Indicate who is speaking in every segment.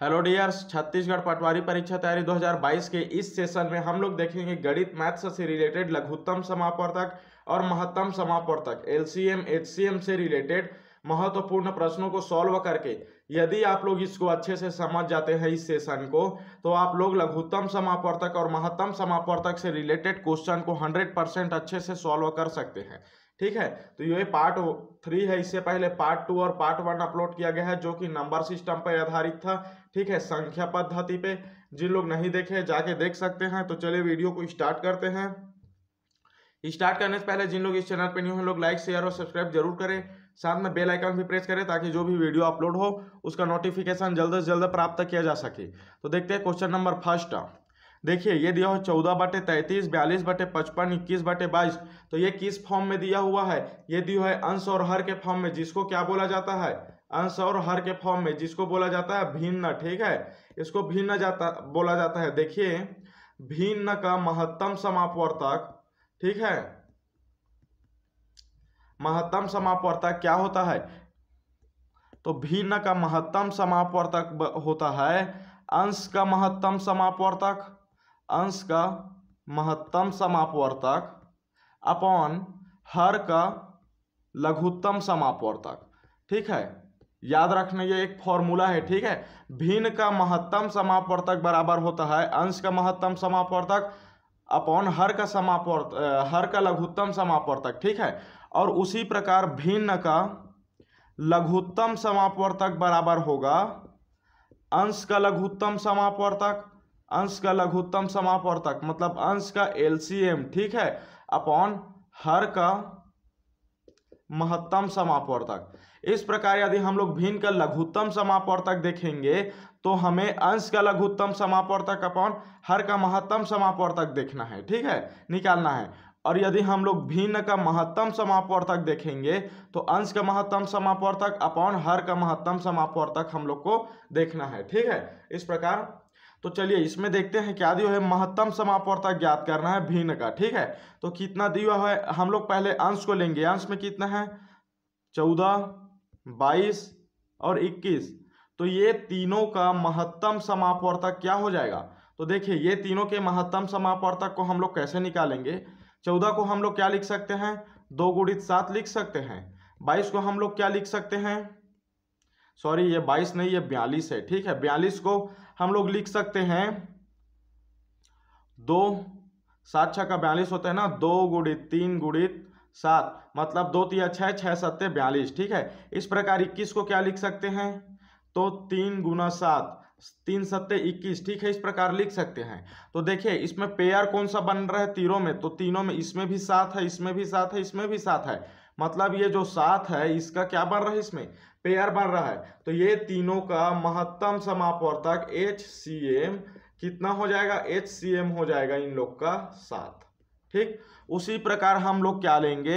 Speaker 1: hello dears Chhattisgarh पटवारी परीक्षा तैयारी 2022 के इस सेशन में हम लोग देखेंगे गणित मैथ्स से रिलेटेड लघुत्तम तक और महत्तम समापर्तक एलसीएम एचसीएम से रिलेटेड महत्वपूर्ण प्रश्नों को सॉल्व करके यदि आप लोग इसको अच्छे से समझ जाते हैं इस सेशन को तो आप लोग लघुत्तम तक और महत्तम तक से रिलेटेड क्वेश्चन को हंड्रेड परसेंट अच्छे से सॉल्व कर सकते हैं ठीक है तो ये पार्ट थ्री है इससे पहले पार्ट टू और पार्ट वन अपलोड किया गया है जो कि नंबर सिस्टम पर आधारित था ठीक है संख्या पद्धति पे जिन लोग नहीं देखे जाके देख सकते हैं तो चलिए वीडियो को स्टार्ट करते हैं स्टार्ट करने से पहले जिन लोग इस चैनल पर न्यू हैं लोग लाइक शेयर और सब्सक्राइब जरूर करें साथ में बेल आइकन भी प्रेस करें ताकि जो भी वीडियो अपलोड हो उसका नोटिफिकेशन जल्द से जल्द प्राप्त किया जा सके तो देखते हैं क्वेश्चन नंबर फर्स्ट देखिए ये दिया हो चौदह बटे तैंतीस बयालीस बटे पचपन इक्कीस बटे बाईस तो ये किस फॉर्म में दिया हुआ है ये दिया है अंश और हर के फॉर्म में जिसको क्या बोला जाता है अंश और हर के फॉर्म में जिसको बोला जाता है भिन्न ठीक है इसको भिन्न जाता बोला जाता है देखिए भिन्न का महत्तम समापवर्तक ठीक है महत्तम समापवर्तक क्या होता है तो भिन्न का महत्तम समापवर्तक होता है अंश का महत्तम समापवर्तक अंश का महत्तम समापवर्तक अपॉन हर का लघुत्तम समापवर्तक ठीक है याद रखना ये एक फॉर्मूला है ठीक है भिन्न का महत्तम समापवर्तक बराबर होता है अंश का महत्तम समापवर्तक अपॉन हर का समापवर्त हर का लघुत्तम समापवर्तक ठीक है और उसी प्रकार भिन्न का लघुत्तम समापवर्तक बराबर होगा अंश का लघुत्तम समापवर्तक अंश का लघुत्तम समापवर्तक मतलब अंश का एलसीएम ठीक है अपॉन हर का महत्तम समापवर्तक इस प्रकार यदि हम लोग भिन्न का लघुत्तम समापवर्तक देखेंगे तो हमें अंश का लघुत्तम समापवर्तक अपॉन हर का महत्तम समापवर्तक देखना है ठीक है निकालना है और यदि हम लोग भिन्न का महत्तम समापवर्तक देखेंगे तो अंश का महत्तम समापवर्तक अपॉन हर का महत्तम समापवर्तक हम लोग को देखना है ठीक है इस प्रकार तो चलिए इसमें देखते हैं क्या दिया है महत्तम समापवर्तक ज्ञात करना है भिन्न का ठीक है तो कितना दिया है हम लोग पहले अंश को लेंगे अंश में कितना है चौदह बाईस और इक्कीस तो ये तीनों का महत्तम समापवर्तक क्या हो जाएगा तो देखिए ये तीनों के महत्तम समापवर्तक को हम लोग कैसे निकालेंगे चौदह को हम लोग क्या लिख सकते हैं दो गुणित सात लिख सकते हैं बाईस को हम लोग क्या लिख सकते हैं सॉरी ये बाईस नहीं ये बयालीस है ठीक है बयालीस को हम लोग लिख सकते हैं दो सात छः का बयालीस होता है ना दो गुणित तीन गुणित सात मतलब दो तीन छः छः सत्य बयालीस ठीक है इस प्रकार इक्कीस को क्या लिख सकते हैं तो तीन गुना सात तीन सत्य इक्कीस ठीक है इस प्रकार लिख सकते हैं तो देखिए इसमें पेयर कौन सा बन रहा है तीनों में तो तीनों में इसमें भी सात है इसमें भी सात है इसमें भी सात है मतलब ये जो सात है इसका क्या बन रहा है इसमें पेयर बन रहा है तो ये तीनों का महत्तम समापवर्तक एच सी एम कितना हो जाएगा एच सी एम हो जाएगा इन लोग का सात ठीक उसी प्रकार हम लोग क्या लेंगे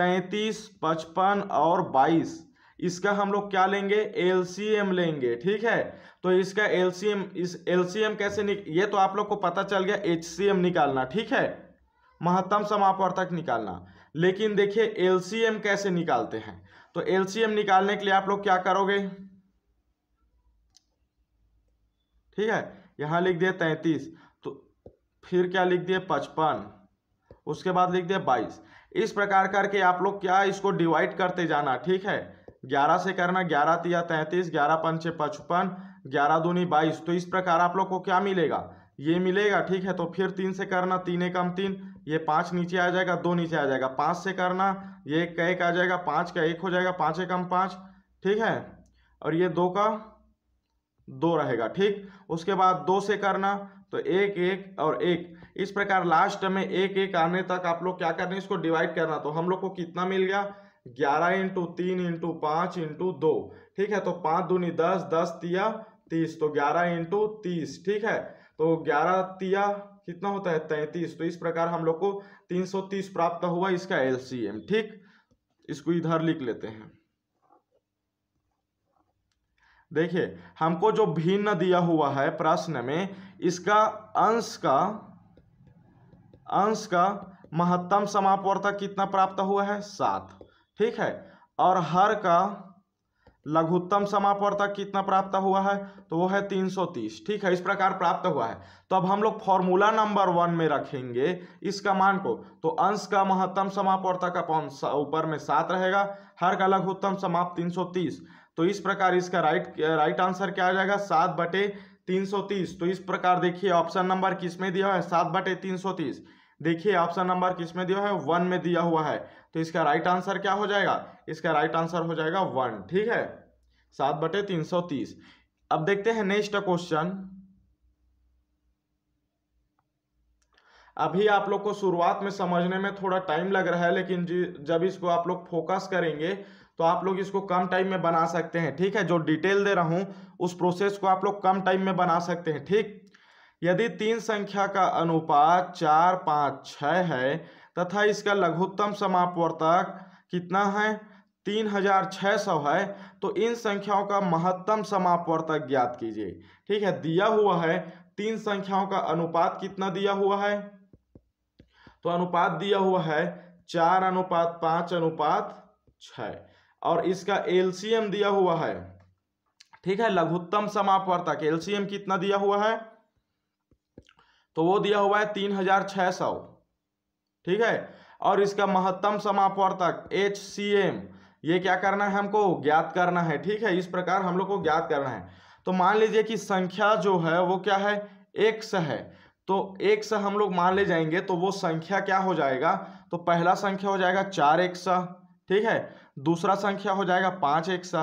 Speaker 1: तैतीस पचपन और बाईस इसका हम लोग क्या लेंगे एम लेंगे ठीक है तो इसका एम इस एम कैसे निक... ये तो आप लोग को पता चल गया एम निकालना ठीक है महत्तम समापवर्तक निकालना लेकिन देखिए एम कैसे निकालते हैं तो एलसीएम निकालने के लिए आप लोग क्या करोगे ठीक है यहां लिख दिए तैंतीस तो फिर क्या लिख दिए पचपन उसके बाद लिख दिया बाईस इस प्रकार करके आप लोग क्या इसको डिवाइड करते जाना ठीक है ग्यारह से करना ग्यारह तिया तैंतीस ग्यारह पंचे पचपन ग्यारह दूनी बाईस तो इस प्रकार आप लोग को क्या मिलेगा ये मिलेगा ठीक है तो फिर तीन से करना तीन एकम तीन ये पाँच नीचे आ जाएगा दो नीचे आ जाएगा पाँच से करना ये एक का एक आ जाएगा पाँच का एक हो जाएगा पाँच कम पाँच ठीक है और ये दो का दो रहेगा ठीक उसके बाद दो से करना तो एक एक और एक इस प्रकार लास्ट में एक एक आने तक आप लोग क्या करना इसको डिवाइड करना तो हम लोग को कितना मिल गया ग्यारह इंटू तीन इंटू पाँच इंटू दो ठीक है तो पाँच दूनी दस दस तिया तीस तो ग्यारह इंटू तीस ठीक है तो ग्यारह तिया कितना होता है तैतीस तो इस प्रकार हम लोग को तीन सौ तीस प्राप्त हुआ इसका एलसीएम ठीक इसको इधर लिख लेते हैं देखिए हमको जो भिन्न दिया हुआ है प्रश्न में इसका अंश का अंश का महत्तम समापवर्तक कितना प्राप्त हुआ है सात ठीक है और हर का लघुत्तम समापवर्तक कितना प्राप्त हुआ है तो वो है 330 ठीक है इस प्रकार प्राप्त हुआ है तो अब हम लोग फॉर्मूला नंबर वन में रखेंगे इसका मान को तो अंश का महत्तम समापवर्तक अपॉन ऊपर में सात रहेगा हर का लघुत्तम समाप्त 330 तो इस प्रकार इसका राइट राइट आंसर क्या आ जाएगा सात बटे तीन तो इस प्रकार देखिए ऑप्शन नंबर किस में दिया है सात बटे तीन देखिए ऑप्शन नंबर किस में दिया है वन में दिया हुआ है तो इसका राइट आंसर क्या हो जाएगा इसका राइट आंसर हो जाएगा वन ठीक है सात बटे तीन सौ तीस अब देखते हैं नेक्स्ट क्वेश्चन अभी आप लोग को शुरुआत में समझने में थोड़ा टाइम लग रहा है लेकिन जब इसको आप लोग फोकस करेंगे तो आप लोग इसको कम टाइम में बना सकते हैं ठीक है जो डिटेल दे रहा हूं उस प्रोसेस को आप लोग कम टाइम में बना सकते हैं ठीक यदि तीन संख्या का अनुपात चार पाँच छ है तथा इसका लघुत्तम समापवर्तक कितना है तीन हजार छः सौ है तो इन संख्याओं का महत्तम समापवर्तक ज्ञात कीजिए ठीक है दिया हुआ है तीन संख्याओं का अनुपात कितना दिया हुआ है तो अनुपात दिया हुआ है चार अनुपात पाँच अनुपात छ और इसका एलसीएम दिया हुआ है ठीक है लघुत्तम समापवर्तक एलसीएम कितना दिया हुआ है तो वो दिया हुआ है तीन हजार छह सौ ठीक है और इसका महत्तम समापवर्तक एच सी एम ये क्या करना है हमको ज्ञात करना है ठीक है इस प्रकार हम लोग को ज्ञात करना है तो मान लीजिए कि संख्या जो है वो क्या है एक्स है तो एक हम लोग मान ले जाएंगे तो वो संख्या क्या हो जाएगा तो पहला संख्या हो जाएगा चार एक सा ठीक है दूसरा संख्या हो जाएगा पाँच एक सा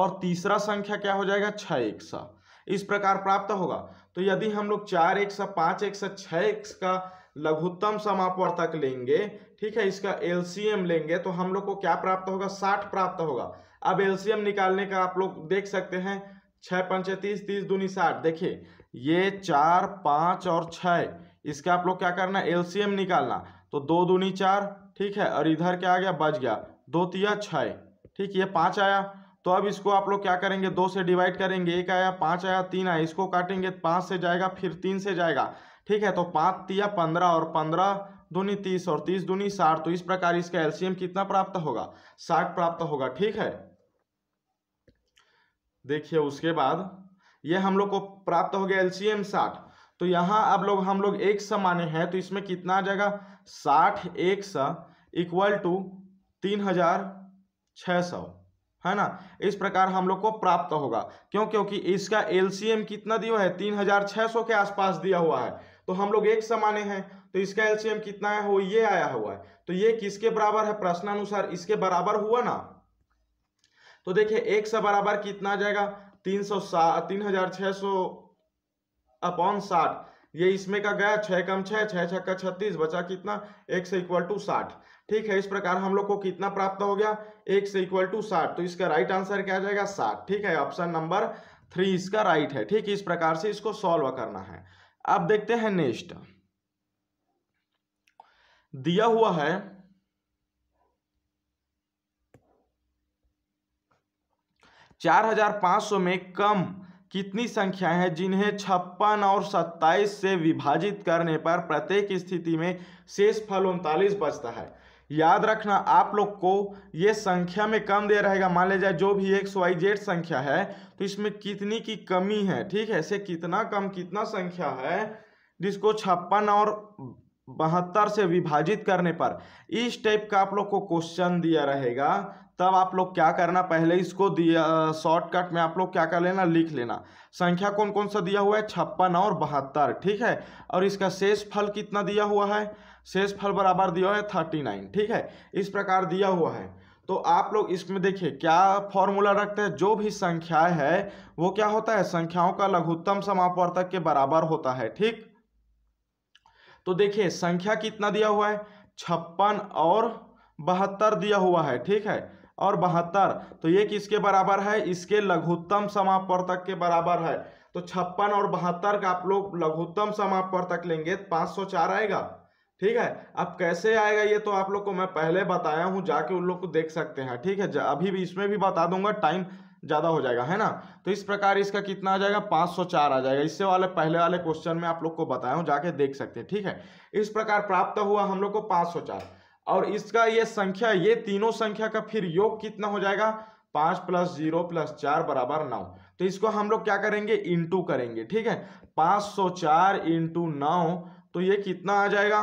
Speaker 1: और तीसरा संख्या क्या हो जाएगा छ एक सा इस प्रकार प्राप्त होगा तो यदि हम लोग चार एक सा पाँच एक सा छः एक का लघुत्तम समापवर्तक लेंगे ठीक है इसका एलसीएम लेंगे तो हम लोग को क्या प्राप्त होगा साठ प्राप्त होगा अब एलसीएम निकालने का आप लोग देख सकते हैं छः पंचे तीस तीस दूनी साठ देखिए ये चार पाँच और छः इसका आप लोग क्या करना है एलसीएम निकालना तो दो दूनी चार ठीक है और इधर क्या आ गया बच गया दो तिया छः ठीक ये पाँच आया तो अब इसको आप लोग क्या करेंगे दो से डिवाइड करेंगे एक आया पाँच आया तीन आया इसको काटेंगे पाँच से जाएगा फिर तीन से जाएगा ठीक है तो पाँच तिया पंद्रह और पंद्रह दूनी तीस और तीस दूनी साठ तो इस प्रकार इसका एल्सियम कितना प्राप्त होगा साठ प्राप्त होगा ठीक है देखिए उसके बाद यह हम लोग को प्राप्त हो गया एल्सियम साठ तो यहाँ अब लोग हम लोग एक समाने हैं तो इसमें कितना आ जाएगा साठ एक स इक्वल टू तीन हजार छः सौ है ना इस प्रकार हम लोग को प्राप्त होगा क्यों क्योंकि इसका एलसीएम कितना दिया है तीन हजार छः सौ के आसपास दिया हुआ है तो हम लोग एक समाने हैं तो इसका एलसीएम कितना है हो ये आया हुआ है तो ये किसके बराबर है प्रश्न अनुसार इसके बराबर हुआ ना तो देखिए एक से बराबर कितना आ जाएगा तीन सौ तीन हजार छह सौ अपॉन साठ ये इसमें का गया छह कम छह छह छः का छत्तीस बचा कितना एक से इक्वल टू साठ ठीक है इस प्रकार हम लोग को कितना प्राप्त हो गया एक से इक्वल टू साठ तो इसका राइट आंसर क्या जाएगा साठ ठीक है ऑप्शन नंबर थ्री इसका राइट है ठीक है इस प्रकार से इसको सॉल्व करना है अब देखते हैं नेक्स्ट दिया हुआ है चार हजार पांच सौ में कम कितनी संख्याएं हैं जिन्हें छप्पन और सत्ताईस से विभाजित करने पर प्रत्येक स्थिति में शेष फल उनतालीस बचता है याद रखना आप लोग को ये संख्या में कम दिया रहेगा मान लिया जाए जो भी एक्स वाई जेड संख्या है तो इसमें कितनी की कमी है ठीक है ऐसे कितना कम कितना संख्या है जिसको छप्पन और बहत्तर से विभाजित करने पर इस टाइप का आप लोग को क्वेश्चन दिया रहेगा तब आप लोग क्या करना पहले इसको दिया शॉर्टकट में आप लोग क्या कर लेना लिख लेना संख्या कौन कौन सा दिया हुआ है छप्पन और बहत्तर ठीक है और इसका शेष फल कितना दिया हुआ है शेष फल बराबर दिया है थर्टी नाइन ठीक है इस प्रकार दिया हुआ है तो आप लोग इसमें देखिए क्या फॉर्मूला रखते हैं जो भी संख्या है वो क्या होता है संख्याओं का लघुत्तम समापवर्तक के बराबर होता है ठीक तो देखिए संख्या कितना दिया हुआ है छप्पन और बहत्तर दिया हुआ है ठीक है और बहत्तर तो ये किसके बराबर है इसके लघुत्तम समापवर्तक के बराबर है तो छप्पन और बहत्तर का आप लोग लघुत्तम समापवर्तक लेंगे पाँच सौ चार आएगा ठीक है अब कैसे आएगा ये तो आप लोग को मैं पहले बताया हूँ जाके उन लोग को देख सकते हैं ठीक है अभी भी इसमें भी बता दूंगा टाइम ज़्यादा हो जाएगा है ना तो इस प्रकार इसका कितना आ जाएगा 504 आ जाएगा इससे वाले पहले वाले क्वेश्चन में आप लोग को बताया हूँ जाके देख सकते हैं ठीक है इस प्रकार प्राप्त हुआ हम लोग को 504 और इसका ये संख्या ये तीनों संख्या का फिर योग कितना हो जाएगा पाँच प्लस जीरो प्लस चार बराबर नौ तो इसको हम लोग क्या करेंगे इंटू करेंगे ठीक है पाँच सौ चार इंटू नौ तो ये कितना आ जाएगा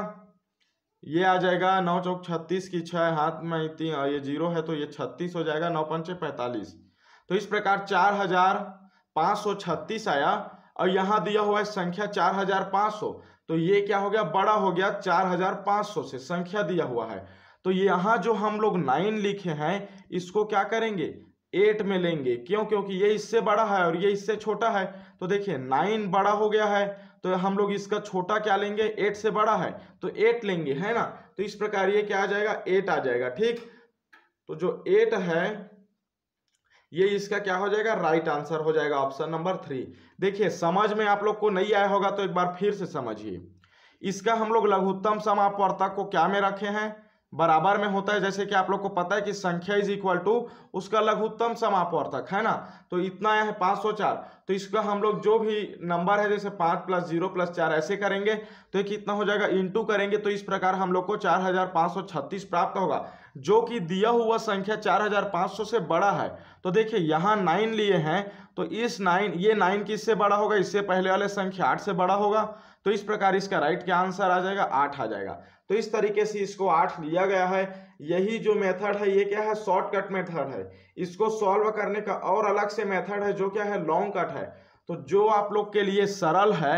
Speaker 1: ये आ जाएगा नौ चौक छत्तीस की छः हाथ में इतनी ये जीरो है तो ये छत्तीस हो जाएगा नौ पंचे पैंतालीस तो इस प्रकार चार हजार पाँच सौ छत्तीस आया और यहाँ दिया हुआ है संख्या चार हजार पाँच सौ तो ये क्या हो गया बड़ा हो गया चार हजार पाँच सौ से संख्या दिया हुआ है तो यहाँ जो हम लोग नाइन लिखे हैं इसको क्या करेंगे एट में लेंगे क्यों क्योंकि ये इससे बड़ा है और ये इससे छोटा है तो देखिए नाइन बड़ा हो गया है तो हम लोग इसका छोटा क्या लेंगे एट से बड़ा है तो एट लेंगे है ना तो इस प्रकार ये क्या आ जाएगा एट आ जाएगा ठीक तो जो एट है ये इसका क्या हो जाएगा राइट आंसर हो जाएगा ऑप्शन नंबर थ्री देखिए समझ में आप लोग को नहीं आया होगा तो एक बार फिर से समझिए इसका हम लोग लघुत्तम समापवर्तक को क्या में रखे हैं बराबर में होता है जैसे कि आप लोग को पता है कि संख्या इज इक्वल टू उसका लघुत्तम समापवर्तक है ना तो इतना है पाँच सौ चार तो इसका हम लोग जो भी नंबर है जैसे पाँच प्लस जीरो प्लस चार ऐसे करेंगे तो कितना हो जाएगा इनटू करेंगे तो इस प्रकार हम लोग को चार हजार पाँच सौ छत्तीस प्राप्त होगा जो कि दिया हुआ संख्या 4500 से बड़ा है तो देखिए यहाँ नाइन लिए हैं तो इस नाइन ये नाइन किससे बड़ा होगा इससे पहले वाले संख्या आठ से बड़ा होगा तो इस प्रकार इसका राइट क्या आंसर आ जाएगा आठ आ जाएगा तो इस तरीके से इसको आठ लिया गया है यही जो मेथड है ये क्या है शॉर्टकट मेथड है इसको सॉल्व करने का और अलग से मेथड है जो क्या है लॉन्ग कट है तो जो आप लोग के लिए सरल है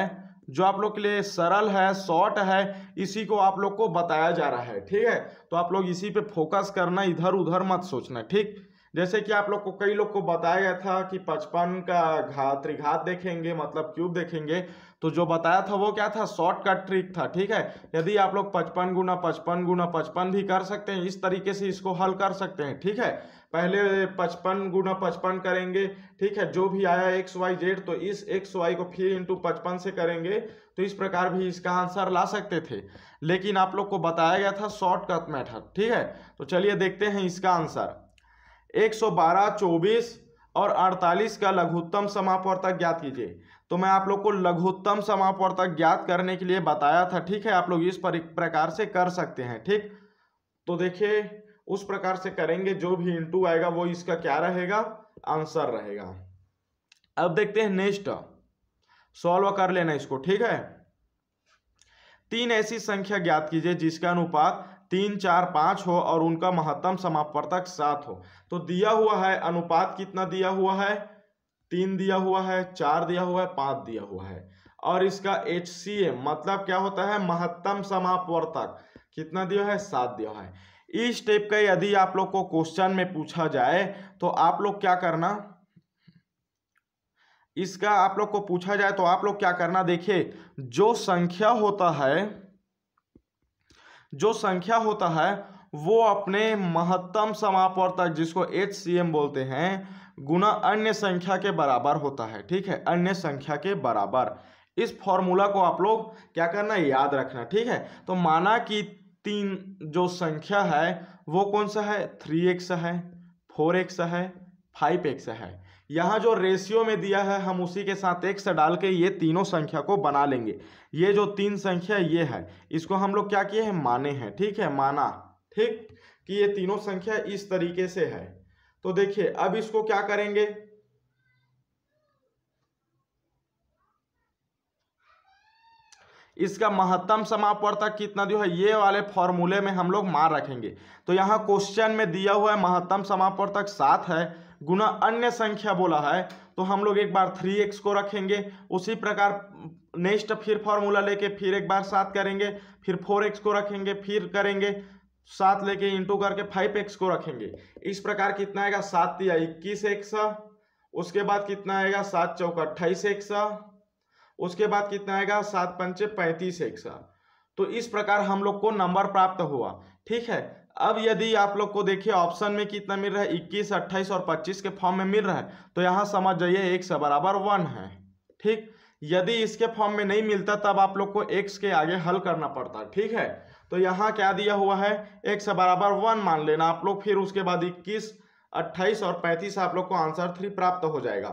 Speaker 1: जो आप लोग के लिए सरल है शॉर्ट है इसी को आप लोग को बताया जा रहा है ठीक है तो आप लोग इसी पे फोकस करना इधर उधर मत सोचना ठीक जैसे कि आप लोग को कई लोग को बताया गया था कि पचपन का घात त्रिघात देखेंगे मतलब क्यूब देखेंगे तो जो बताया था वो क्या था शॉर्टकट ट्रिक था ठीक है यदि आप लोग पचपन गुना पचपन गुना पचपन भी कर सकते हैं इस तरीके से इसको हल कर सकते हैं ठीक है पहले पचपन गुना पचपन करेंगे ठीक है जो भी आया एक्स वाई जेड तो इस एक्स वाई को फिर इंटू पचपन से करेंगे तो इस प्रकार भी इसका आंसर ला सकते थे लेकिन आप लोग को बताया गया था शॉर्टकट मेथड ठीक है तो चलिए देखते हैं इसका आंसर 112, 24 और 48 का लघुत्तम समापवर्तक ज्ञात कीजिए तो मैं आप लोग को लघुत्तम समापवर्तक ज्ञात करने के लिए बताया था ठीक है आप लोग इस प्रकार से कर सकते हैं ठीक तो देखिए उस प्रकार से करेंगे जो भी इंटू आएगा वो इसका क्या रहेगा आंसर रहेगा अब देखते हैं नेक्स्ट सॉल्व कर लेना इसको ठीक है तीन ऐसी संख्या ज्ञात कीजिए जिसका अनुपात तीन चार पाँच हो और उनका महत्तम समापवर्तक सात हो तो दिया हुआ है अनुपात कितना दिया हुआ है तीन दिया हुआ है चार दिया हुआ है पाँच दिया हुआ है और इसका एच मतलब क्या होता है महत्तम समापवर्तक कितना दिया है सात दिया है इस टेप का यदि आप लोग को क्वेश्चन में पूछा जाए तो आप लोग क्या करना इसका आप लोग को पूछा जाए तो आप लोग क्या करना देखिए जो संख्या होता है जो संख्या होता है वो अपने महत्तम समापवर्तक जिसको एच सी एम बोलते हैं गुना अन्य संख्या के बराबर होता है ठीक है अन्य संख्या के बराबर इस फॉर्मूला को आप लोग क्या करना याद रखना ठीक है तो माना कि तीन जो संख्या है वो कौन सा है थ्री एक्स है फोर एक्स है फाइव एक्स है यहाँ जो रेशियो में दिया है हम उसी के साथ एक से डाल के ये तीनों संख्या को बना लेंगे ये जो तीन संख्या ये है इसको हम लोग क्या किए हैं माने हैं ठीक है माना ठीक कि ये तीनों संख्या इस तरीके से है तो देखिए अब इसको क्या करेंगे इसका महत्तम समापवर्तक कितना दिया है ये वाले फॉर्मूले में हम लोग मार रखेंगे तो यहाँ क्वेश्चन में दिया हुआ है महत्तम समापवर्तक सात है गुना अन्य संख्या बोला है तो हम लोग एक बार थ्री एक्स को रखेंगे उसी प्रकार नेक्स्ट फिर फॉर्मूला लेके फिर एक बार सात करेंगे फिर फोर एक्स को रखेंगे फिर करेंगे सात लेके इंटू करके फाइव एक्स को रखेंगे इस प्रकार कितना आएगा सात या इक्कीस एक्स उसके बाद कितना आएगा सात चौक अट्ठाईस एक्स उसके बाद कितना आएगा सात पंचे पैंतीस एक्स तो इस प्रकार हम लोग को नंबर प्राप्त हुआ ठीक है अब यदि आप लोग को देखिए ऑप्शन में कितना मिल रहा है इक्कीस अट्ठाईस और पच्चीस के फॉर्म में मिल रहा है तो यहाँ समझ जाइए एक से बराबर वन है ठीक यदि इसके फॉर्म में नहीं मिलता तब आप लोग को एक्स के आगे हल करना पड़ता ठीक है तो यहाँ क्या दिया हुआ है एक्स बराबर वन मान लेना आप लोग फिर उसके बाद इक्कीस अट्ठाईस और पैंतीस आप लोग को आंसर थ्री प्राप्त हो जाएगा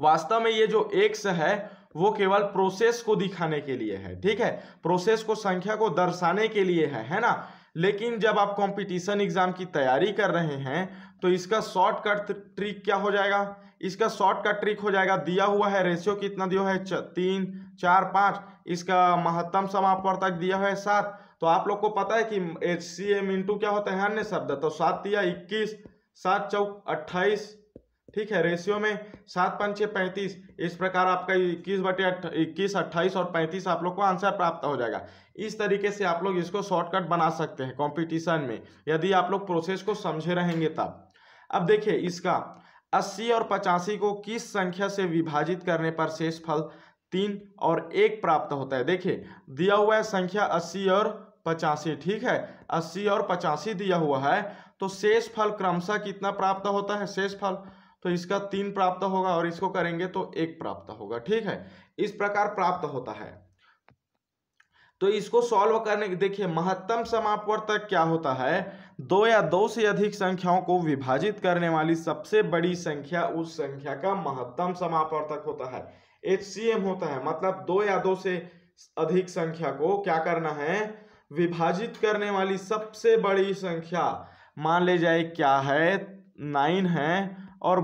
Speaker 1: वास्तव में ये जो एक्स है वो केवल प्रोसेस को दिखाने के लिए है ठीक है प्रोसेस को संख्या को दर्शाने के लिए है है ना लेकिन जब आप कंपटीशन एग्जाम की तैयारी कर रहे हैं तो इसका शॉर्टकट ट्रिक क्या हो जाएगा इसका शॉर्टकट ट्रिक हो जाएगा दिया हुआ है रेशियो कितना दिया है च, तीन चार पाँच इसका महत्तम समापवर्तक दिया है सात तो आप लोग को पता है कि एच सी एम इंटू क्या होता है अन्य शब्द तो सात दिया इक्कीस सात चौक अट्ठाईस ठीक है रेशियो में सात पंचे पैंतीस इस प्रकार आपका इक्कीस बटे इक्कीस अट्ठाईस और पैंतीस आप लोग को आंसर प्राप्त हो जाएगा इस तरीके से आप लोग इसको शॉर्टकट बना सकते हैं कंपटीशन में यदि आप लोग प्रोसेस को समझे रहेंगे तब अब देखिए इसका अस्सी और पचासी को किस संख्या से विभाजित करने पर शेष फल तीन और एक प्राप्त होता है देखिए दिया हुआ है संख्या अस्सी और पचासी ठीक है अस्सी और पचासी दिया हुआ है तो शेष फल क्रमशः कितना प्राप्त होता है शेष फल तो इसका तीन प्राप्त होगा और इसको करेंगे तो एक प्राप्त होगा ठीक है इस प्रकार प्राप्त होता है तो इसको सॉल्व करने देखिए महत्तम समापवर्तक क्या होता है दो या दो से अधिक संख्याओं को विभाजित करने वाली सबसे बड़ी संख्या उस संख्या का महत्तम समापवर्तक होता है एच होता है मतलब दो या दो से अधिक संख्या को क्या करना है विभाजित करने वाली सबसे बड़ी संख्या मान ले जाए क्या है नाइन है और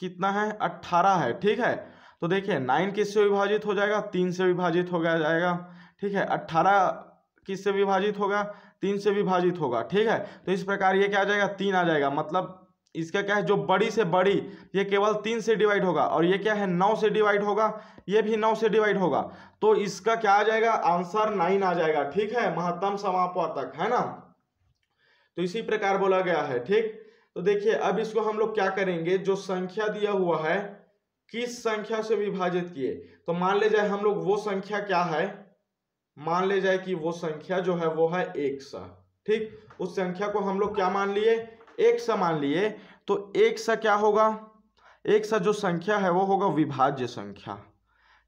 Speaker 1: कितना है अट्ठारह है ठीक है तो देखिए नाइन किस से विभाजित हो जाएगा तीन से विभाजित हो गया जाएगा ठीक है अट्ठारह किस से विभाजित होगा तीन से विभाजित होगा ठीक है तो इस प्रकार ये क्या आ जाएगा तीन आ जाएगा मतलब इसका क्या है जो बड़ी से बड़ी ये केवल तीन से डिवाइड होगा और ये क्या है नौ से डिवाइड होगा ये भी नौ से डिवाइड होगा तो इसका क्या आ जाएगा आंसर नाइन आ जाएगा ठीक है महत्तम समापवर्तक है ना तो इसी प्रकार बोला गया है ठीक तो देखिए अब इसको हम लोग क्या करेंगे जो संख्या दिया हुआ है किस संख्या से विभाजित किए तो मान ले जाए हम लोग वो संख्या क्या है मान ले जाए कि वो संख्या जो है वो है एक सा ठीक उस संख्या को हम लोग क्या मान लिए एक सा मान लिए तो एक सा क्या होगा एक सा जो संख्या है वो होगा विभाज्य संख्या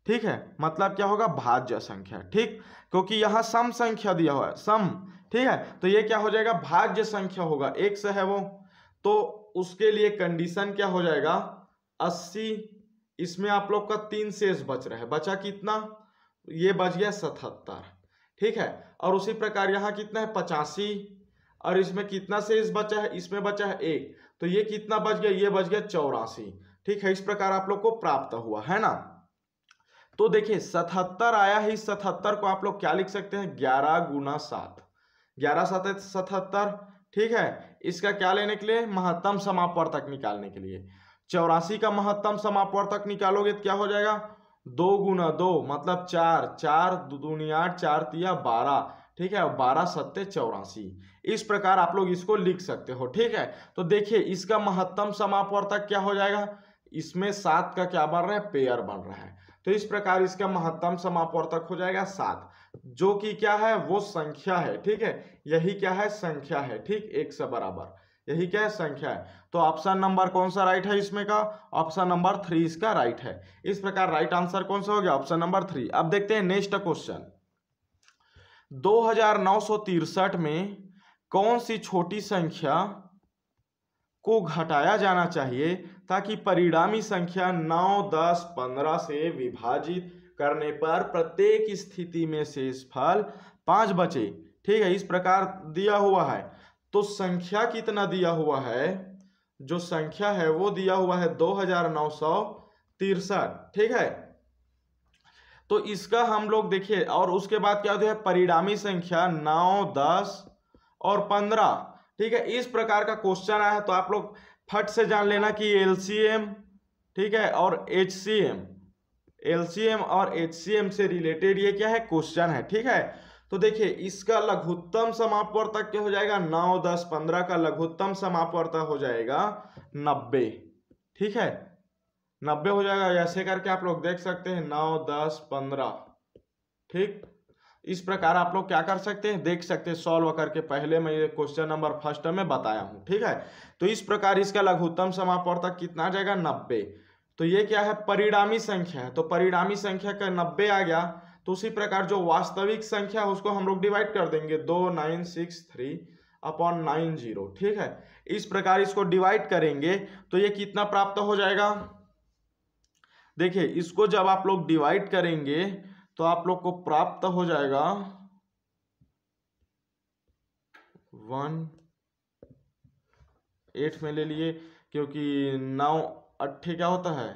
Speaker 1: ठीक है मतलब क्या होगा भाज्य संख्या ठीक क्योंकि यहां सम संख्या दिया हुआ है सम ठीक है तो ये क्या हो जाएगा भाज्य संख्या होगा एक से है वो तो उसके लिए कंडीशन क्या हो जाएगा अस्सी इसमें आप लोग का तीन शेष बच रहा है बचा कितना ये बच गया सतहत्तर ठीक है और उसी प्रकार यहाँ कितना है पचासी और इसमें कितना शेष बचा है इसमें बचा है एक तो ये कितना बच गया ये बच गया चौरासी ठीक है इस प्रकार आप लोग को प्राप्त हुआ है ना तो देखिए सतहत्तर आया है इस सतहत्तर को आप लोग क्या लिख सकते हैं ग्यारह गुना सात ग्यारह सात सतहत्तर ठीक है इसका क्या लेने के लिए महत्तम समापवर्तक निकालने के लिए चौरासी का महत्तम समापवर्तक निकालोगे तो क्या हो जाएगा दो गुना दो मतलब चार चार दुनिया चार तिया बारह ठीक है बारह सत्य चौरासी इस प्रकार आप लोग इसको लिख सकते हो ठीक है तो देखिए इसका महत्तम समापवर्तक क्या हो जाएगा इसमें सात का क्या बन रहा है पेयर बन रहा है तो इस प्रकार इसका महत्तम समापवर्तक हो जाएगा सात जो कि क्या है वो संख्या है ठीक है यही क्या है संख्या है ठीक एक से बराबर यही क्या है संख्या है तो ऑप्शन नंबर कौन सा राइट है इसमें का ऑप्शन नंबर थ्री इसका राइट है इस प्रकार राइट आंसर कौन सा हो गया ऑप्शन नंबर थ्री अब देखते हैं नेक्स्ट क्वेश्चन दो में कौन सी छोटी संख्या को घटाया जाना चाहिए ताकि परिणामी संख्या नौ दस पंद्रह से विभाजित करने पर प्रत्येक स्थिति में शेषफल पाँच बचे ठीक है इस प्रकार दिया हुआ है तो संख्या कितना दिया हुआ है जो संख्या है वो दिया हुआ है दो हजार नौ सौ तिरसठ ठीक है तो इसका हम लोग देखिए और उसके बाद क्या होता है परिणामी संख्या नौ दस और पंद्रह ठीक है इस प्रकार का क्वेश्चन आया है तो आप लोग फट से जान लेना कि एल ठीक है और एच एलसीएम और एचसीएम से रिलेटेड ये क्या है क्वेश्चन है ठीक है तो देखिए इसका लघुत्तम समापवर्तक क्या हो जाएगा नौ दस पंद्रह का लघुत्तम समापवर्तक हो जाएगा नब्बे ठीक है नब्बे हो जाएगा ऐसे करके आप लोग देख सकते हैं नौ दस पंद्रह ठीक इस प्रकार आप लोग क्या कर सकते हैं देख सकते हैं सॉल्व करके पहले मैं ये क्वेश्चन नंबर फर्स्ट में बताया हूं ठीक है तो इस प्रकार इसका लघुत्तम समापवर्तक कितना जाएगा नब्बे तो ये क्या है परिणामी संख्या है तो परिणामी संख्या का नब्बे आ गया तो उसी प्रकार जो वास्तविक संख्या है उसको हम लोग डिवाइड कर देंगे दो nine six three upon nine zero ठीक है इस प्रकार इसको डिवाइड करेंगे तो ये कितना प्राप्त हो जाएगा देखिए इसको जब आप लोग डिवाइड करेंगे तो आप लोग को प्राप्त हो जाएगा वन एट में ले लिए क्योंकि नौ अट्ठे क्या होता है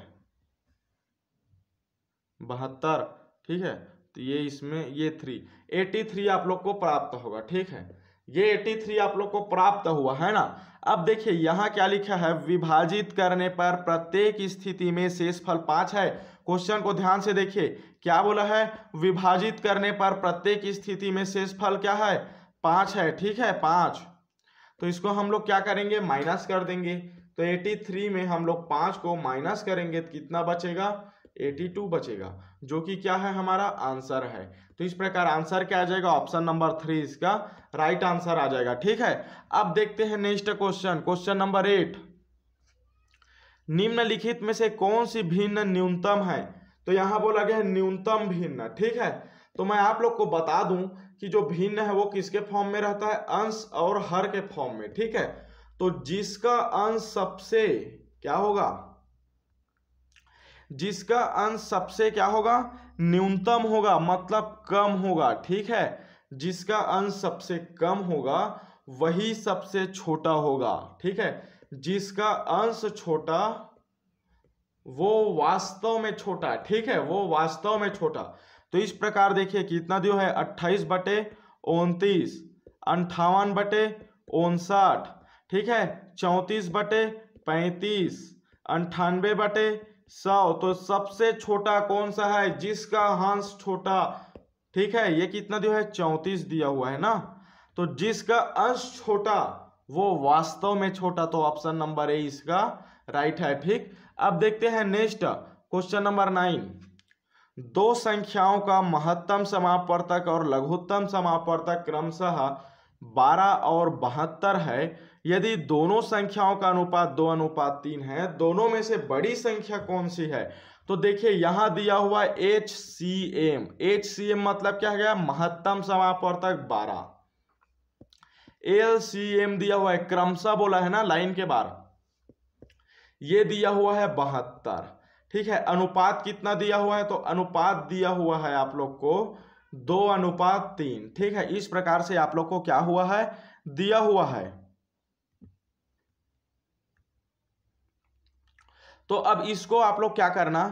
Speaker 1: बहत्तर ठीक है तो ये इसमें ये थ्री एटी थ्री आप लोग को प्राप्त होगा ठीक है ये एटी थ्री आप लोग को प्राप्त हुआ है ना अब देखिए यहाँ क्या लिखा है विभाजित करने पर प्रत्येक स्थिति में शेषफल पाँच है क्वेश्चन को ध्यान से देखिए क्या बोला है विभाजित करने पर प्रत्येक स्थिति में शेषफल क्या है पाँच है ठीक है पाँच तो इसको हम लोग क्या करेंगे माइनस कर देंगे तो 83 में हम लोग पांच को माइनस करेंगे तो कितना बचेगा 82 बचेगा जो कि क्या है हमारा आंसर है तो इस प्रकार आंसर क्या आ जाएगा ऑप्शन नंबर थ्री इसका राइट आंसर आ जाएगा ठीक है अब देखते हैं next question question number eight निम्नलिखित में से कौन सी भिन्न न्यूनतम है तो यहाँ बोला गया है न्यूनतम भिन्न ठीक है तो मैं आप लोग को बता दूं कि जो भिन्न है वो किसके फॉर्म में रहता है अंश और हर के फॉर्म में ठीक है तो जिसका अंश सबसे क्या होगा जिसका अंश सबसे क्या होगा न्यूनतम होगा मतलब कम होगा ठीक है जिसका अंश सबसे कम होगा वही सबसे छोटा होगा ठीक है जिसका अंश छोटा वो वास्तव में छोटा ठीक है वो वास्तव में छोटा तो इस प्रकार देखिए कितना दियो है अट्ठाईस बटे उनतीस अंठावन बटे उनसठ ठीक है चौंतीस बटे पैंतीस अंठानवे बटे सौ तो सबसे छोटा कौन सा है जिसका हंस छोटा ठीक है ये कितना दिया है चौंतीस दिया हुआ है ना तो जिसका अंश छोटा वो वास्तव में छोटा तो ऑप्शन नंबर ए इसका राइट है ठीक अब देखते हैं नेक्स्ट क्वेश्चन नंबर नाइन दो संख्याओं का महत्तम समापवर्तक और लघुत्तम समापवर्तक क्रमशः बारह और बहत्तर है यदि दोनों संख्याओं का अनुपात दो अनुपात तीन है दोनों में से बड़ी संख्या कौन सी है तो देखिए यहां दिया हुआ H C M H C M मतलब क्या है महत्तम तक बारह एल सी एम दिया हुआ है क्रमशः बोला है ना लाइन के बार ये दिया हुआ है बहत्तर ठीक है अनुपात कितना दिया हुआ है तो अनुपात दिया हुआ है आप लोग को दो अनुपात तीन ठीक है इस प्रकार से आप लोग को क्या हुआ है दिया हुआ है तो अब इसको आप लोग क्या करना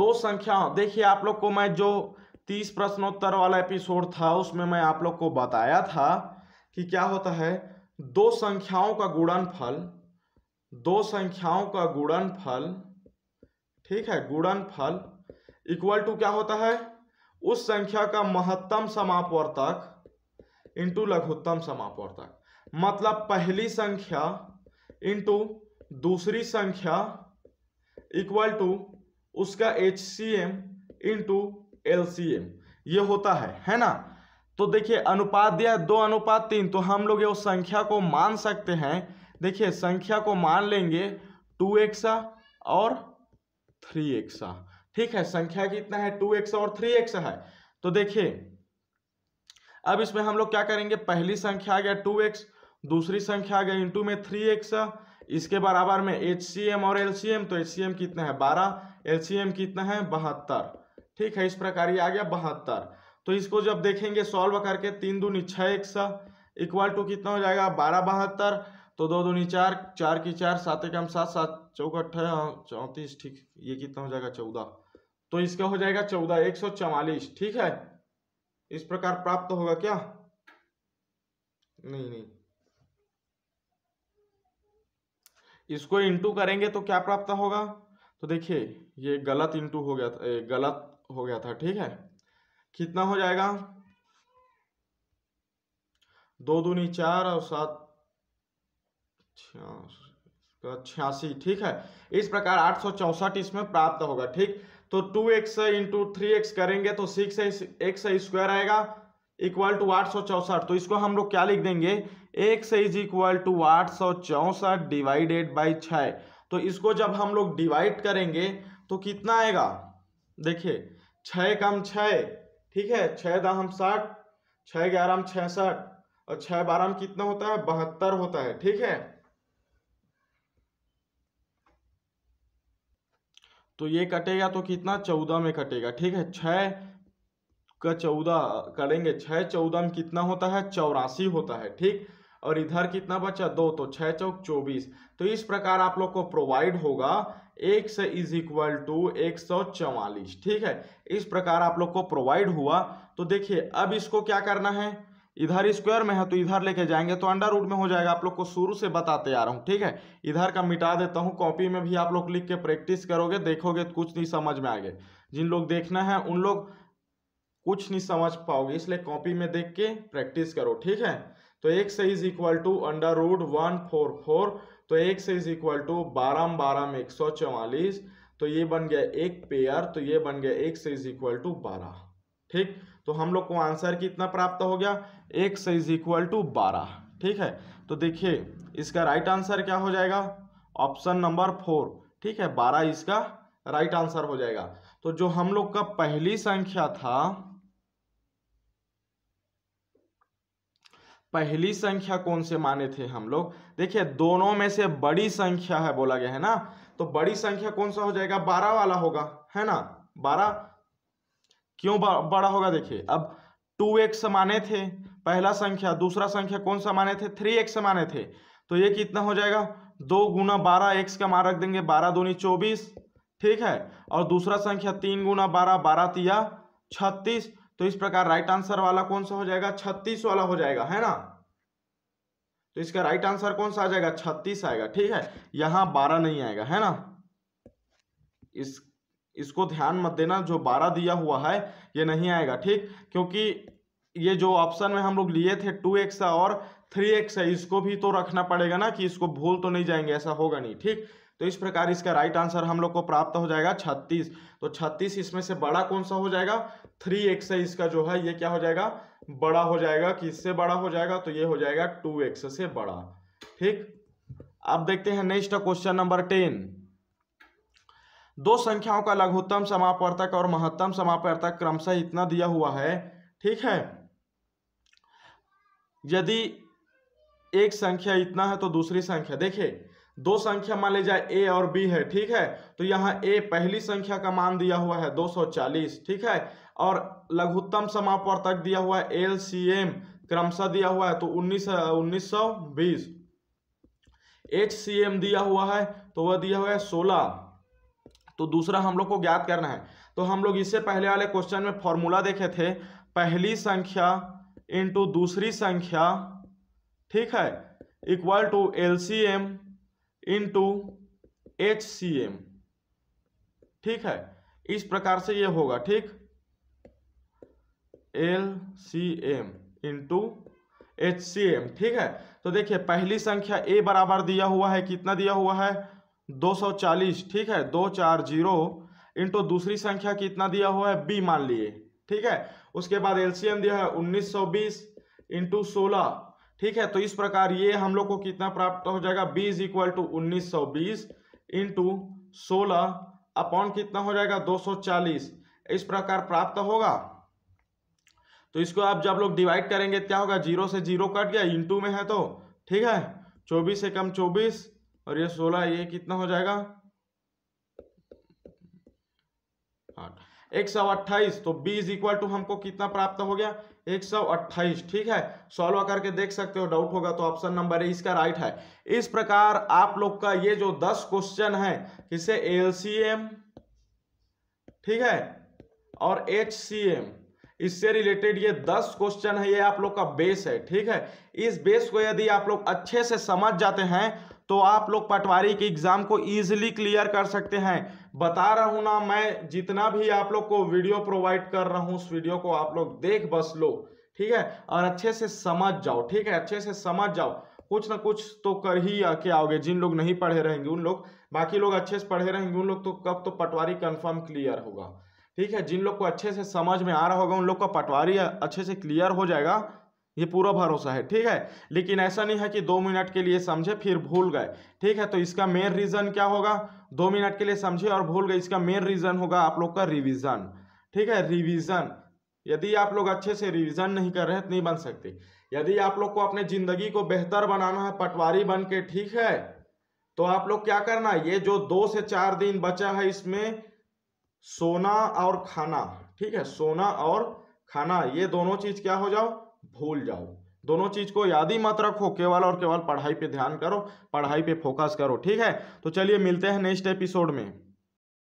Speaker 1: दो संख्याओं देखिए आप लोग को मैं जो तीस प्रश्नोत्तर वाला एपिसोड था उसमें मैं आप लोग को बताया था कि क्या होता है दो संख्याओं का गुणनफल दो संख्याओं का गुणनफल ठीक है गुणनफल इक्वल टू क्या होता है उस संख्या का महत्तम समापवर्तक इंटू लघुत्तम समापवर्तक मतलब पहली संख्या इंटू दूसरी संख्या इक्वल टू उसका H C M into L C M ये होता है है ना तो देखिए अनुपात दिया दो अनुपात तीन तो हम लोग उस संख्या को मान सकते हैं देखिए संख्या को मान लेंगे टू एक्सा और थ्री एक्सा ठीक है संख्या कितना है टू एक्स और थ्री एक्स है तो देखिए अब इसमें हम लोग क्या करेंगे पहली संख्या आ गया टू एक्स दूसरी संख्या आ गया इंटू में थ्री एक्सा इसके बराबर में एच और एल तो एच कितना है बारह एल कितना है बहत्तर ठीक है इस प्रकार ये आ गया बहत्तर तो इसको जब देखेंगे सॉल्व करके तीन दूनी छः एक सौ इक्वल टू कितना हो जाएगा बारह बहत्तर तो दो दूनी चार चार की चार सात हम सात सात चौकठ हाँ, चौंतीस ठीक ये कितना हो जाएगा चौदह तो इसका हो जाएगा चौदह एक सौ चवालीस ठीक है इस प्रकार प्राप्त होगा क्या नहीं नहीं इसको इंटू करेंगे तो क्या प्राप्त होगा तो देखिए ये गलत इंटू हो गया था गलत हो गया था ठीक है कितना हो जाएगा दो दूनी चार और सात छियासी ठीक है इस प्रकार आठ सौ चौसठ इसमें प्राप्त होगा ठीक तो two x into three x करेंगे तो सिक्स एक्स स्क्वायर आएगा इक्वल टू आठ सौ चौसठ तो इसको हम लोग क्या लिख देंगे एक से इज इक्वल टू आठ सौ चौसठ डिवाइडेड बाई छ तो इसको जब हम लोग डिवाइड करेंगे तो कितना आएगा देखिए छः कम छः ठीक है छः दहम साठ छः ग्यारह में छसठ और छः बारह में कितना होता है बहत्तर होता है ठीक है तो ये कटेगा तो कितना चौदह में कटेगा ठीक है छः का चौदह करेंगे छः चौदह में कितना होता है चौरासी होता है ठीक और इधर कितना बचा दो तो छः चौक चौबीस तो इस प्रकार आप लोग को प्रोवाइड होगा एक से इज इक्वल टू एक सौ चौवालीस ठीक है इस प्रकार आप लोग को प्रोवाइड हुआ तो देखिए अब इसको क्या करना है इधर स्क्वायर में है तो इधर लेके जाएंगे तो अंडर रूट में हो जाएगा आप लोग को शुरू से बताते आ रहा हूँ ठीक है इधर का मिटा देता हूँ कॉपी में भी आप लोग लिख के प्रैक्टिस करोगे देखोगे कुछ नहीं समझ में आगे जिन लोग देखना है उन लोग कुछ नहीं समझ पाओगे इसलिए कॉपी में देख के प्रैक्टिस करो ठीक है तो एक से is equal to under root one four four तो एक से इज इक्वल टू बारह बारह में एक सौ चौवालीस तो ये बन गया एक पेयर तो ये बन गया एक से इज इक्वल टू बारह ठीक तो हम लोग को आंसर कितना प्राप्त हो गया एक से इज इक्वल टू बारह ठीक है तो देखिए इसका राइट आंसर क्या हो जाएगा ऑप्शन नंबर फोर ठीक है बारह इसका राइट आंसर हो जाएगा तो जो हम लोग का पहली संख्या था पहली संख्या कौन से माने थे हम लोग देखिए दोनों में से बड़ी संख्या है बोला गया है ना तो बड़ी संख्या कौन सा हो जाएगा बारह वाला होगा है ना बारह क्यों बड़ा होगा देखिए अब टू एक्स माने थे पहला संख्या दूसरा संख्या कौन सा माने थे थ्री एक्स माने थे तो ये कितना हो जाएगा दो गुना बारह एक्स का मान रख देंगे बारह दूनी चौबीस ठीक है और दूसरा संख्या तीन गुना बारह बारह तिया छत्तीस तो इस प्रकार राइट आंसर वाला कौन सा हो जाएगा छत्तीस वाला हो जाएगा है ना तो इसका राइट आंसर कौन सा आ जाएगा छत्तीस आएगा ठीक है यहाँ बारह नहीं आएगा है ना इस इसको ध्यान मत देना जो बारह दिया हुआ है ये नहीं आएगा ठीक क्योंकि ये जो ऑप्शन में हम लोग लिए थे टू एक्स और थ्री एक्स है इसको भी तो रखना पड़ेगा ना कि इसको भूल तो नहीं जाएंगे ऐसा होगा नहीं ठीक तो इस प्रकार इसका राइट आंसर हम लोग को प्राप्त हो जाएगा छत्तीस तो छत्तीस इसमें से बड़ा कौन सा हो जाएगा थ्री एक्स इसका जो है ये क्या हो जाएगा बड़ा हो जाएगा किससे बड़ा हो जाएगा तो ये हो जाएगा टू एक्स से बड़ा ठीक अब देखते हैं नेक्स्ट क्वेश्चन नंबर टेन दो संख्याओं का लघुत्तम समापवर्तक और महत्तम समापवर्तक क्रमशः इतना दिया हुआ है ठीक है यदि एक संख्या इतना है तो दूसरी संख्या देखिये दो संख्या मान लीजिए ए और बी है ठीक है तो यहाँ ए पहली संख्या का मान दिया हुआ है 240 ठीक है और लघुत्तम समापवर्तक दिया हुआ है एल सी एम क्रमशः दिया हुआ है तो उन्नीस उन्नीस सौ बीस एच सी एम दिया हुआ है तो वह दिया हुआ है सोलह तो दूसरा हम लोग को ज्ञात करना है तो हम लोग इससे पहले वाले क्वेश्चन में फॉर्मूला देखे थे पहली संख्या इंटू दूसरी संख्या ठीक है equal to L C M into H C M ठीक है इस प्रकार से ये होगा ठीक L C M into H C M ठीक है तो देखिए पहली संख्या ए बराबर दिया हुआ है कितना दिया हुआ है 240 ठीक है दो चार जीरो इंटू दूसरी संख्या कितना दिया हुआ है बी मान लिए ठीक है उसके बाद एलसीएम दिया है 1920 सौ बीस इंटू सोलह ठीक है तो इस प्रकार ये हम लोग को कितना प्राप्त हो जाएगा बी इज इक्वल टू उन्नीस सौ बीस इंटू सोलह अपॉन कितना हो जाएगा दो सौ चालीस इस प्रकार प्राप्त होगा तो इसको आप जब लोग डिवाइड करेंगे क्या होगा जीरो से जीरो कट गया इंटू में है तो ठीक है चौबीस से कम चौबीस और ये सोलह ये कितना हो जाएगा एक सौ अट्ठाईस तो बी इज इक्वल टू हमको कितना प्राप्त हो गया एक सौ अट्ठाईस ठीक है सॉल्व करके देख सकते हो डाउट होगा तो ऑप्शन नंबर ए इसका राइट है इस प्रकार आप लोग का ये जो दस क्वेश्चन है किसे एलसीएम ठीक है और एचसीएम इससे रिलेटेड ये दस क्वेश्चन है ये आप लोग का बेस है ठीक है इस बेस को यदि आप लोग अच्छे से समझ जाते हैं तो आप लोग पटवारी के एग्ज़ाम को ईजिली क्लियर कर सकते हैं बता रहा हूँ ना मैं जितना भी आप लोग को वीडियो प्रोवाइड कर रहा हूँ उस वीडियो को आप लोग देख बस लो ठीक है और अच्छे से समझ जाओ ठीक है अच्छे से समझ जाओ कुछ ना कुछ तो कर ही आके आओगे जिन लोग नहीं पढ़े रहेंगे उन लोग बाकी लोग अच्छे से पढ़े रहेंगे उन लोग तो कब तो पटवारी कन्फर्म क्लियर होगा ठीक है जिन लोग को अच्छे से समझ में आ रहा होगा उन लोग का पटवारी अच्छे से क्लियर हो जाएगा ये पूरा भरोसा है ठीक है लेकिन ऐसा नहीं है कि दो मिनट के लिए समझे फिर भूल गए ठीक है तो इसका मेन रीज़न क्या होगा दो मिनट के लिए समझे और भूल गए इसका मेन रीज़न होगा आप लोग का रिविज़न ठीक है रिविज़न यदि आप लोग अच्छे से रिविज़न नहीं कर रहे तो नहीं बन सकते यदि आप लोग को अपने ज़िंदगी को बेहतर बनाना है पटवारी बन के ठीक है तो आप लोग क्या करना ये जो दो से चार दिन बचा है इसमें सोना और खाना ठीक है सोना और खाना ये दोनों चीज़ क्या हो जाओ भूल जाओ दोनों चीज को याद ही मत रखो केवल और केवल पढ़ाई पे ध्यान करो पढ़ाई पे फोकस करो ठीक है तो चलिए मिलते हैं नेक्स्ट एपिसोड में